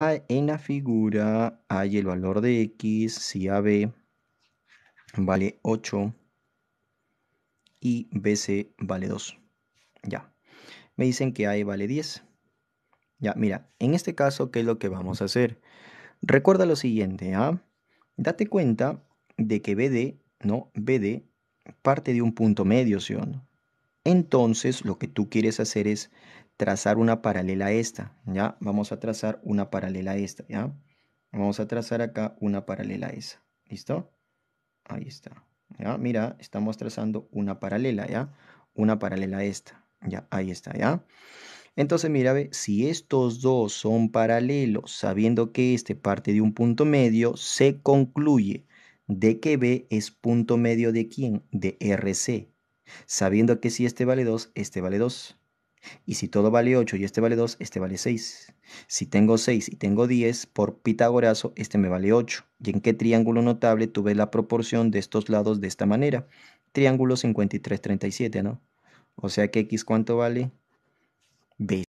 en la figura hay el valor de X, si AB vale 8 y BC vale 2. Ya. Me dicen que AE vale 10. Ya, mira, en este caso, ¿qué es lo que vamos a hacer? Recuerda lo siguiente, a ¿ah? Date cuenta de que BD, ¿no? BD parte de un punto medio, ¿sí o no? Entonces, lo que tú quieres hacer es trazar una paralela a esta, ¿ya? Vamos a trazar una paralela a esta, ¿ya? Vamos a trazar acá una paralela a esa, ¿listo? Ahí está, ¿ya? Mira, estamos trazando una paralela, ¿ya? Una paralela a esta, ¿ya? Ahí está, ¿ya? Entonces, mira, ve, si estos dos son paralelos, sabiendo que este parte de un punto medio, se concluye de que B es punto medio de quién? De RC sabiendo que si este vale 2, este vale 2. Y si todo vale 8 y este vale 2, este vale 6. Si tengo 6 y tengo 10, por pitagorazo, este me vale 8. ¿Y en qué triángulo notable tuve la proporción de estos lados de esta manera? Triángulo 53-37, ¿no? O sea que x cuánto vale? B.